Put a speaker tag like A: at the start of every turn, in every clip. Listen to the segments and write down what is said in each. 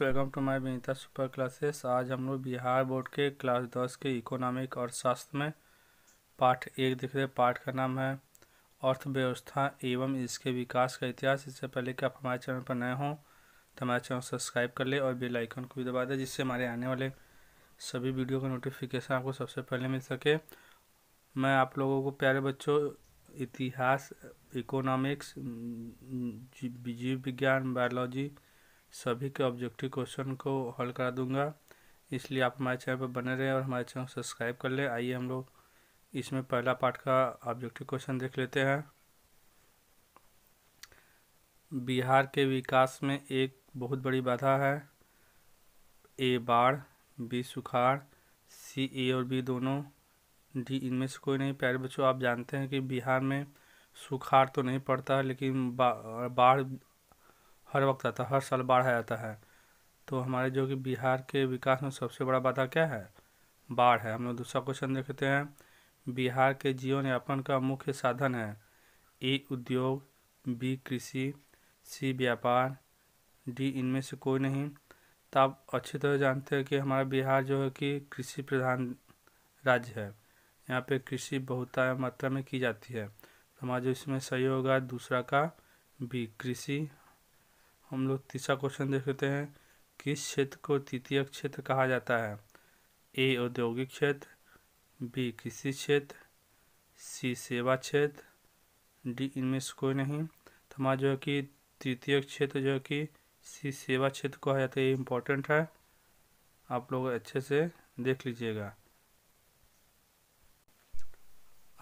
A: welcome to my Vineeta super classes आज हम लोग बिहार बोर्ड के क्लास दस के इकोनॉमिक अर्थशास्त्र में पाठ एक देख रहे पाठ का नाम है अर्थव्यवस्था एवं इसके विकास का इतिहास इससे पहले कि आप हमारे चैनल पर नए हों तो हमारे चैनल सब्सक्राइब कर ले और बेल आइकन को भी दबा दें जिससे हमारे आने वाले सभी वीडियो का नोटिफिकेशन आपको सबसे पहले मिल सके मैं आप लोगों को प्यारे बच्चों इतिहास इकोनॉमिक्स जीव विज्ञान बायोलॉजी सभी के ऑब्जेक्टिव क्वेश्चन को हल करा दूंगा इसलिए आप हमारे चैनल पर बने रहें और हमारे चैनल को सब्सक्राइब कर लें आइए हम लोग इसमें पहला पार्ट का ऑब्जेक्टिव क्वेश्चन देख लेते हैं बिहार के विकास में एक बहुत बड़ी बाधा है ए बाढ़ बी सुखाड़ सी ए और बी दोनों डी इनमें से कोई नहीं प्यारे बच्चों आप जानते हैं कि बिहार में सुखाड़ तो नहीं पड़ता है लेकिन बाढ़ हर वक्त आता है हर साल बाढ़ आ जाता है तो हमारे जो कि बिहार के विकास में सबसे बड़ा बाधा क्या है बाढ़ है हम लोग दूसरा क्वेश्चन देखते हैं बिहार के जीवन यापन का मुख्य साधन है ए उद्योग बी कृषि सी व्यापार डी इनमें से कोई नहीं तो आप अच्छी तरह जानते हैं कि हमारा बिहार जो है कि कृषि प्रधान राज्य है यहाँ पे कृषि बहुत मात्रा में की जाती है तो हमारा जो इसमें सही होगा दूसरा का बी कृषि हम लोग तीसरा क्वेश्चन देख लेते हैं किस क्षेत्र को तृतीय क्षेत्र कहा जाता है ए औद्योगिक क्षेत्र बी कृषि क्षेत्र सी सेवा क्षेत्र डी इनमें से कोई नहीं तो हमारा जो है कि तृतीय क्षेत्र जो है कि सी सेवा क्षेत्र कहा जाता है ये इम्पोर्टेंट है आप लोग अच्छे से देख लीजिएगा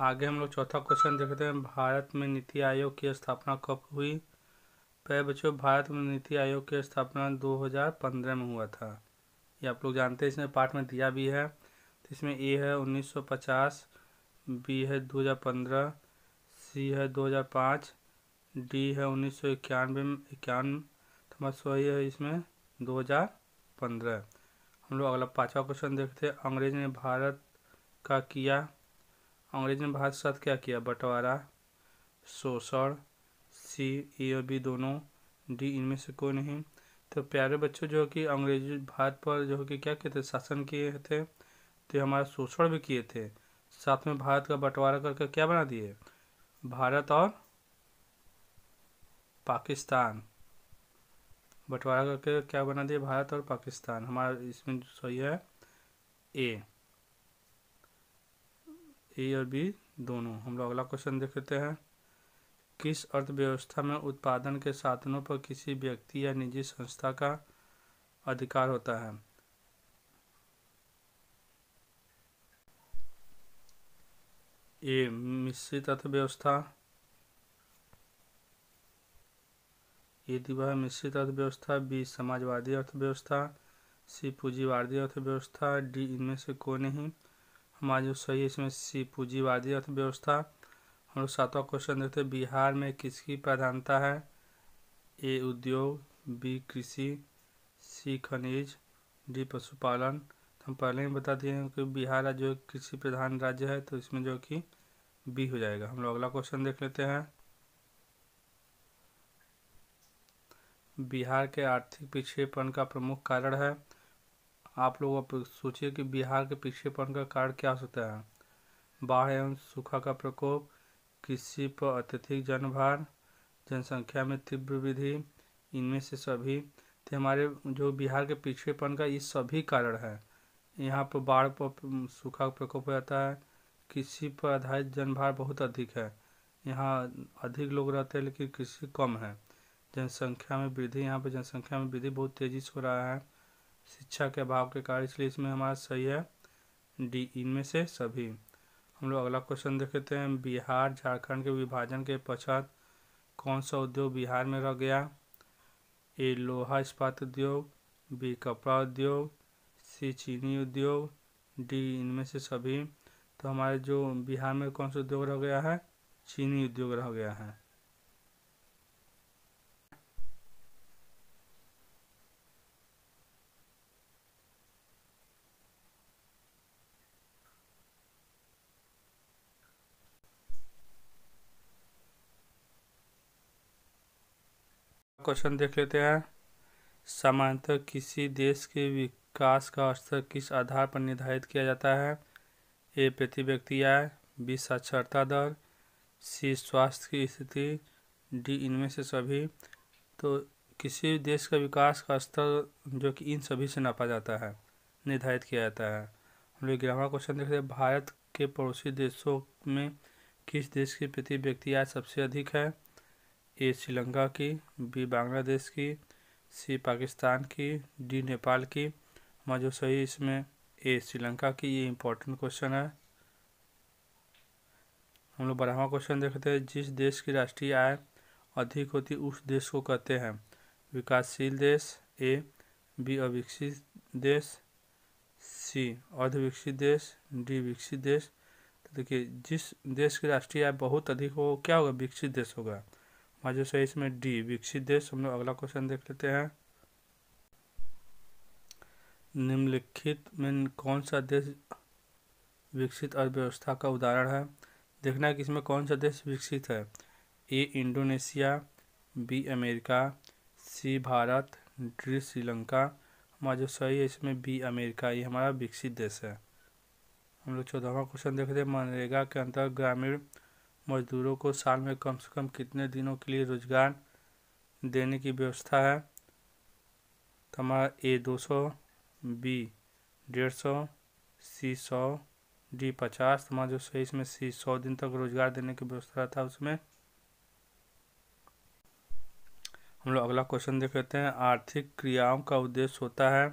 A: आगे हम लोग चौथा क्वेश्चन देखते हैं भारत में नीति आयोग की स्थापना कब हुई प्यारे बच्चों भारत में नीति आयोग की स्थापना 2015 में हुआ था ये आप लोग जानते हैं इसमें पार्ट में दिया भी है तो इसमें ए है 1950 बी है 2015 सी है 2005 डी है उन्नीस सौ इक्यानवे इक्यानवे तो मत सो है इसमें 2015 हम लोग अगला पांचवा क्वेश्चन देखते हैं अंग्रेज ने भारत का किया अंग्रेज ने भारत के साथ क्या किया बंटवारा शोषण सी ए और बी दोनों डी इनमें से कोई नहीं तो प्यारे बच्चों जो कि अंग्रेजी भारत पर जो कि क्या कहते शासन किए थे तो हमारा शोषण भी किए थे साथ में भारत का बंटवारा करके क्या बना दिए भारत और पाकिस्तान बंटवारा करके क्या बना दिया भारत और पाकिस्तान हमारा इसमें सही है ए ए और बी दोनों हम लोग अगला क्वेश्चन देख लेते हैं किस अर्थव्यवस्था में उत्पादन के साधनों पर किसी व्यक्ति या निजी संस्था का अधिकार होता है ए मिश्रित अर्थव्यवस्था ये दिवा मिश्रित अर्थव्यवस्था बी समाजवादी अर्थव्यवस्था सी पूंजीवादी अर्थव्यवस्था डी इनमें से कोई नहीं हमारा जो सही है इसमें सी पूंजीवादी अर्थव्यवस्था हम लोग सातवां क्वेश्चन देखते हैं बिहार में किसकी प्रधानता है ए उद्योग बी कृषि सी खनिज डी पशुपालन तो हम पहले ही बता दिए हैं कि बिहार राज्य जो कृषि प्रधान राज्य है तो इसमें जो कि बी हो जाएगा हम लोग अगला क्वेश्चन देख लेते हैं बिहार के आर्थिक पीछेपन का प्रमुख कारण है आप लोग सोचिए कि बिहार के पीछेपन का कारण क्या होता है बाढ़ एवं सूखा का प्रकोप कृषि पर अत्यधिक जनभार जनसंख्या में तीव्र वृद्धि इनमें से सभी थे हमारे जो बिहार के पिछड़ेपन का ये सभी कारण है यहाँ पर बाढ़ पर सूखा प्रकोप हो जाता है कृषि पर आधारित जनभार बहुत अधिक है यहाँ अधिक लोग रहते हैं लेकिन कृषि कम है जनसंख्या में वृद्धि यहाँ पर जनसंख्या में वृद्धि बहुत तेज़ी से हो रहा है शिक्षा के अभाव के कारण इसलिए इसमें हमारा सही है डी इनमें से सभी हम लोग अगला क्वेश्चन लेते हैं बिहार झारखंड के विभाजन के पश्चात कौन सा उद्योग बिहार में रह गया ए लोहा इस्पात उद्योग बी कपड़ा उद्योग सी चीनी उद्योग डी इनमें से सभी तो हमारे जो बिहार में कौन सा उद्योग रह गया है चीनी उद्योग रह गया है क्वेश्चन देख लेते हैं सामान्यतः किसी देश के विकास का स्तर किस आधार पर निर्धारित किया जाता है ए प्रति व्यक्ति आय बी साक्षरता दर सी स्वास्थ्य की स्थिति डी इनमें से सभी तो किसी देश का विकास का स्तर जो कि इन सभी से नापा जाता है निर्धारित किया जाता है हम लोग ग्यारहवा क्वेश्चन देखते हैं भारत के पड़ोसी देशों में किस देश की प्रति व्यक्ति आय सबसे अधिक है ए श्रीलंका की बी बांग्लादेश की सी पाकिस्तान की डी नेपाल की जो सही इसमें ए श्रीलंका की ये इम्पोर्टेंट क्वेश्चन है हम लोग बारहवा क्वेश्चन देखते हैं जिस देश की राष्ट्रीय आय अधिक होती उस देश को कहते हैं विकासशील देश ए बी अविकसित देश सी अर्धविकसित देश डी विकसित देश तो देखिए जिस देश की राष्ट्रीय आय बहुत अधिक हो क्या होगा विकसित देश होगा जो सही इसमें डी विकसित देश हम लोग अगला क्वेश्चन देख लेते हैं निम्नलिखित में कौन सा देश विकसित अर्थव्यवस्था का उदाहरण है देखना है कि इसमें कौन सा देश विकसित है A Indonesia B America C Bharat D Sri Lanka हमारा जो सही है इसमें बी अमेरिका ये हमारा विकसित देश है हम लोग चौदहवा क्वेश्चन देख रहे हैं मनरेगा के अंतर्गत ग्रामीण मजदूरों को साल में कम से कम कितने दिनों के लिए रोजगार देने की व्यवस्था है तमा ए दो सौ बी डेढ़ सौ सी सौ डी पचास तमा जो सही इसमें सी सौ दिन तक रोजगार देने की व्यवस्था था उसमें हम लोग अगला क्वेश्चन देख लेते हैं आर्थिक क्रियाओं का उद्देश्य होता है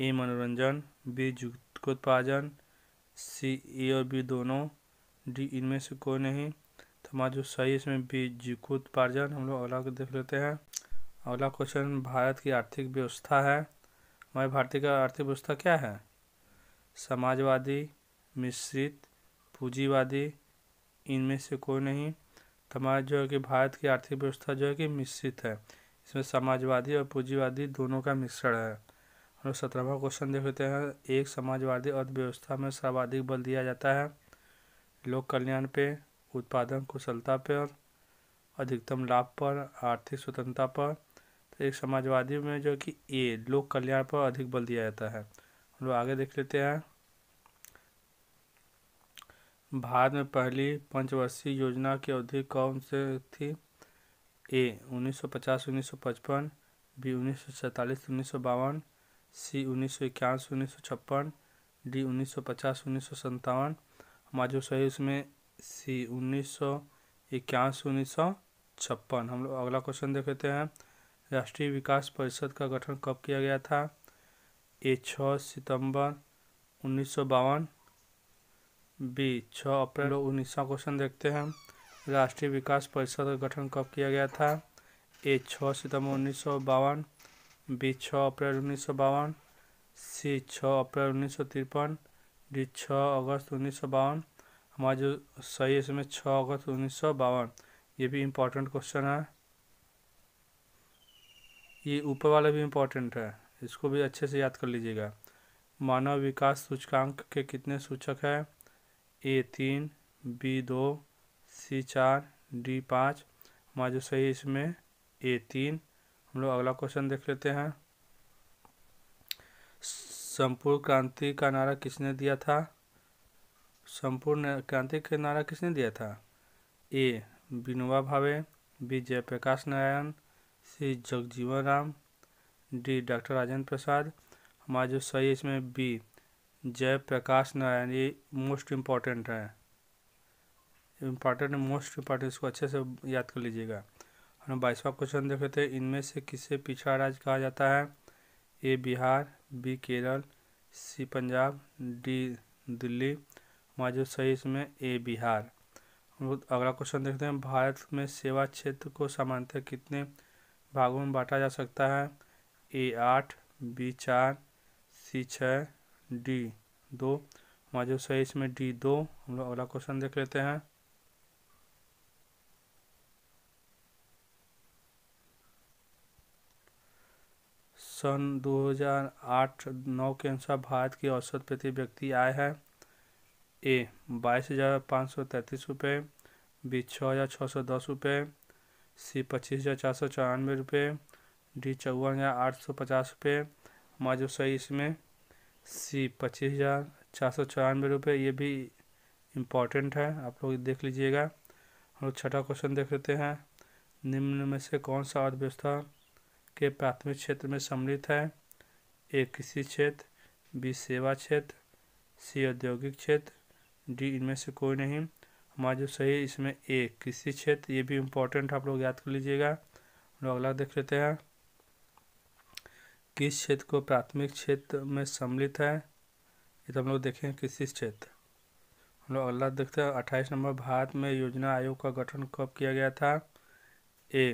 A: ए मनोरंजन बी उत्पादन सी ए और बी दोनों डी इनमें से कोई नहीं तो हमारा जो सही इसमें बी जिकूत हम लोग अगला को देख लेते हैं अगला क्वेश्चन भारत की आर्थिक व्यवस्था है हमारे भारतीय का आर्थिक व्यवस्था क्या है समाजवादी मिश्रित पूंजीवादी इनमें से कोई नहीं तो हमारा जो है कि भारत की आर्थिक व्यवस्था जो है कि मिश्रित है इसमें समाजवादी और पूंजीवादी दोनों का मिश्रण है हम लोग सत्रहवा क्वेश्चन देख लेते हैं एक समाजवादी अर्थव्यवस्था में सर्वाधिक बल दिया जाता है लोक कल्याण पे उत्पादन कुशलता पर अधिकतम लाभ पर आर्थिक स्वतंत्रता पर तो एक समाजवादी में जो कि ए लोक कल्याण पर अधिक बल दिया जाता है हम लोग आगे देख लेते हैं भारत में पहली पंचवर्षीय योजना की अवधि कौन से थी ए 1950-1955 बी उन्नीस सौ सैंतालीस उन्नीस सौ बावन सी उन्नीस सौ इक्यावन उन्नीस सौ छप्पन डी उन्नीस सौ पचास उन्नीस सौ हमारा जो सही उसमें सी उन्नीस सौ इक्यास उन्नीस सौ छप्पन हम लोग अगला क्वेश्चन देख लेते हैं राष्ट्रीय विकास परिषद का गठन कब किया गया था ए छः सितंबर उन्नीस सौ बावन बी छः अप्रैल उन्नीस सौ क्वेश्चन देखते हैं राष्ट्रीय विकास परिषद का गठन कब किया गया था ए छः सितंबर उन्नीस सौ बावन बी छः अप्रैल उन्नीस सौ बावन सी छः अप्रैल उन्नीस सौ तिरपन डी छः अगस्त उन्नीस सौ बावन हमारा जो सही है इसमें छः अगस्त उन्नीस सौ बावन ये भी इम्पोर्टेंट क्वेश्चन है ये ऊपर वाला भी इम्पोर्टेंट है इसको भी अच्छे से याद कर लीजिएगा मानव विकास सूचकांक के कितने सूचक हैं ए तीन बी दो सी चार डी पाँच हमारा जो सही इसमें ए तीन हम लोग अगला क्वेश्चन देख लेते हैं संपूर्ण क्रांति का नारा किसने दिया था संपूर्ण क्रांति का नारा किसने दिया था A Vinoba Bhave B Jayaprakash Narayan C Jagjivan Ram D doctor Rajendra Prasad हमारा जो सही है इसमें बी जयप्रकाश नारायण ये मोस्ट इम्पॉर्टेंट है इम्पॉर्टेंट मोस्ट इम्पॉर्टेंट इसको अच्छे से याद कर लीजिएगा हम बाईसवा क्वेश्चन देखे थे इनमें से किसे पिछड़ा राज्य कहा जाता है A Bihar B Kerala C Punjab D Delhi हमारा जो सही इसमें ए बिहार अगला क्वेश्चन देखते हैं भारत में सेवा क्षेत्र को सामान्यतः कितने भागों में बांटा जा सकता है ए आठ बी चार सी छः डी दो हमारा जो सही इसमें डी दो हम लोग अगला क्वेश्चन देख लेते हैं सन 2008-9 के अनुसार भारत की औसत प्रति व्यक्ति आय है ए बाईस हज़ार पाँच सौ तैंतीस रुपये बी छः हज़ार छः सौ दस रुपये सी पच्चीस हज़ार चार सौ चौरानवे रुपये डी चौवन हज़ार आठ सौ पचास रुपये हमारा जो सही इसमें सी पच्चीस हज़ार चार सौ चौरानवे रुपये ये भी इम्पॉर्टेंट है आप लोग देख लीजिएगा हम लोग छठा क्वेश्चन देख लेते हैं निम्न में से कौन सा अर्थव्यवस्था के प्राथमिक क्षेत्र में सम्मिलित है ए कृषि क्षेत्र बी सेवा क्षेत्र सी औद्योगिक क्षेत्र डी इनमें से कोई नहीं हमारा जो सही है इसमें ए कृषि क्षेत्र ये भी इम्पोर्टेंट आप लोग याद कर लीजिएगा लोग अगला देख लेते हैं किस क्षेत्र को प्राथमिक क्षेत्र में सम्मिलित है ये तो हम लोग देखें कृषि क्षेत्र हम लोग अगला देखते हैं अट्ठाईस नंबर भारत में योजना आयोग का गठन कब किया गया था ए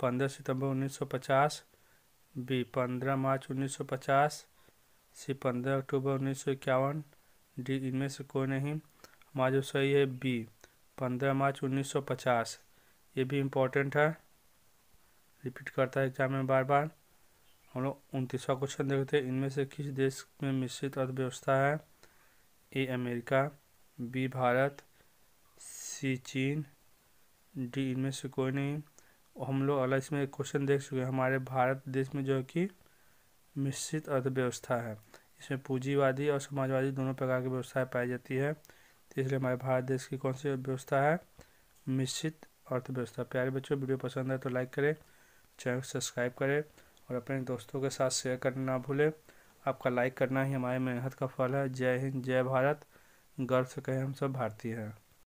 A: पंद्रह सितंबर 1950 बी पंद्रह मार्च 1950 सी पंद्रह अक्टूबर उन्नीस सौ इक्यावन डी इनमें से कोई नहीं हमारा जो सही है बी पंद्रह मार्च 1950 ये भी इम्पोर्टेंट है रिपीट करता है एग्जाम में बार बार हम लोग उनतीसवा क्वेश्चन देखते हैं इनमें से किस देश में मिश्रित अर्थव्यवस्था है A America B Bharat C चीन डी इनमें से कोई नहीं हम लोग अगला इसमें एक क्वेश्चन देख चुके हैं हमारे भारत देश में जो है कि मिश्रित अर्थव्यवस्था है इसमें पूंजीवादी और समाजवादी दोनों प्रकार की व्यवस्थाएं पाई जाती है तो इसलिए हमारे भारत देश की कौन सी व्यवस्था है मिश्रित अर्थव्यवस्था प्यारे बच्चों वीडियो पसंद है तो लाइक करें चैनल सब्सक्राइब करें और अपने दोस्तों के साथ शेयर करना ना भूलें आपका लाइक करना ही हमारे मेहनत का फल है जय हिंद जय भारत गर्व से कहें हम सब भारतीय हैं